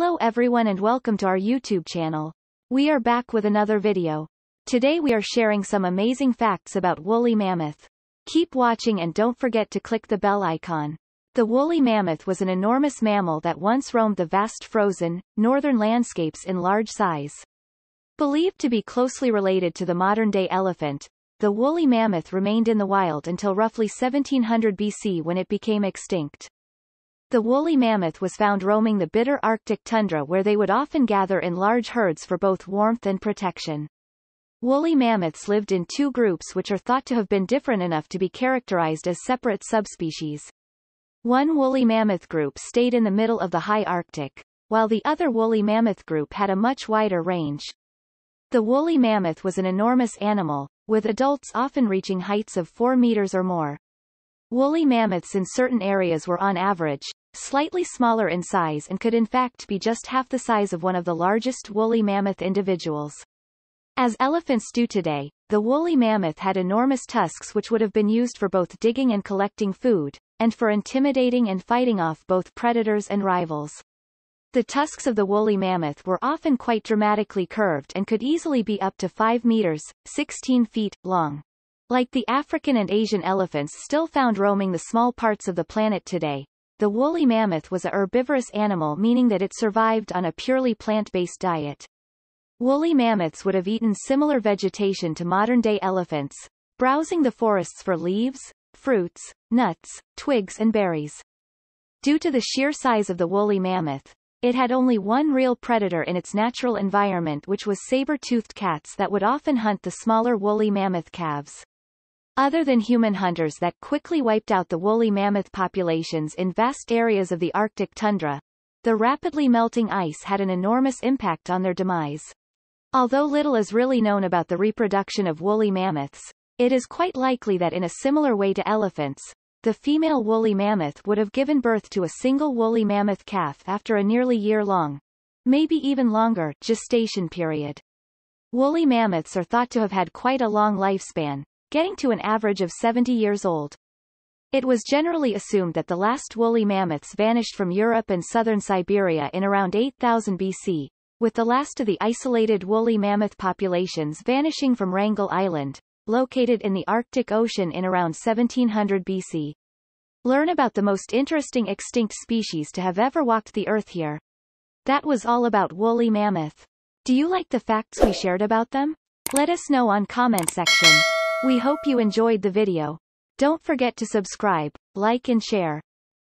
Hello everyone and welcome to our YouTube channel. We are back with another video. Today we are sharing some amazing facts about woolly mammoth. Keep watching and don't forget to click the bell icon. The woolly mammoth was an enormous mammal that once roamed the vast frozen, northern landscapes in large size. Believed to be closely related to the modern-day elephant, the woolly mammoth remained in the wild until roughly 1700 BC when it became extinct. The woolly mammoth was found roaming the bitter Arctic tundra where they would often gather in large herds for both warmth and protection. Woolly mammoths lived in two groups which are thought to have been different enough to be characterized as separate subspecies. One woolly mammoth group stayed in the middle of the high Arctic, while the other woolly mammoth group had a much wider range. The woolly mammoth was an enormous animal, with adults often reaching heights of 4 meters or more. Woolly mammoths in certain areas were on average, slightly smaller in size and could in fact be just half the size of one of the largest woolly mammoth individuals. As elephants do today, the woolly mammoth had enormous tusks which would have been used for both digging and collecting food, and for intimidating and fighting off both predators and rivals. The tusks of the woolly mammoth were often quite dramatically curved and could easily be up to 5 meters, 16 feet, long. Like the African and Asian elephants still found roaming the small parts of the planet today, the woolly mammoth was a herbivorous animal meaning that it survived on a purely plant-based diet. Woolly mammoths would have eaten similar vegetation to modern-day elephants, browsing the forests for leaves, fruits, nuts, twigs and berries. Due to the sheer size of the woolly mammoth, it had only one real predator in its natural environment which was saber-toothed cats that would often hunt the smaller woolly mammoth calves. Other than human hunters that quickly wiped out the woolly mammoth populations in vast areas of the Arctic tundra, the rapidly melting ice had an enormous impact on their demise. Although little is really known about the reproduction of woolly mammoths, it is quite likely that in a similar way to elephants, the female woolly mammoth would have given birth to a single woolly mammoth calf after a nearly year-long, maybe even longer, gestation period. Woolly mammoths are thought to have had quite a long lifespan, getting to an average of 70 years old. It was generally assumed that the last woolly mammoths vanished from Europe and southern Siberia in around 8000 BC, with the last of the isolated woolly mammoth populations vanishing from Wrangel Island, located in the Arctic Ocean in around 1700 BC. Learn about the most interesting extinct species to have ever walked the Earth here. That was all about woolly mammoth. Do you like the facts we shared about them? Let us know on comment section. We hope you enjoyed the video. Don't forget to subscribe, like and share.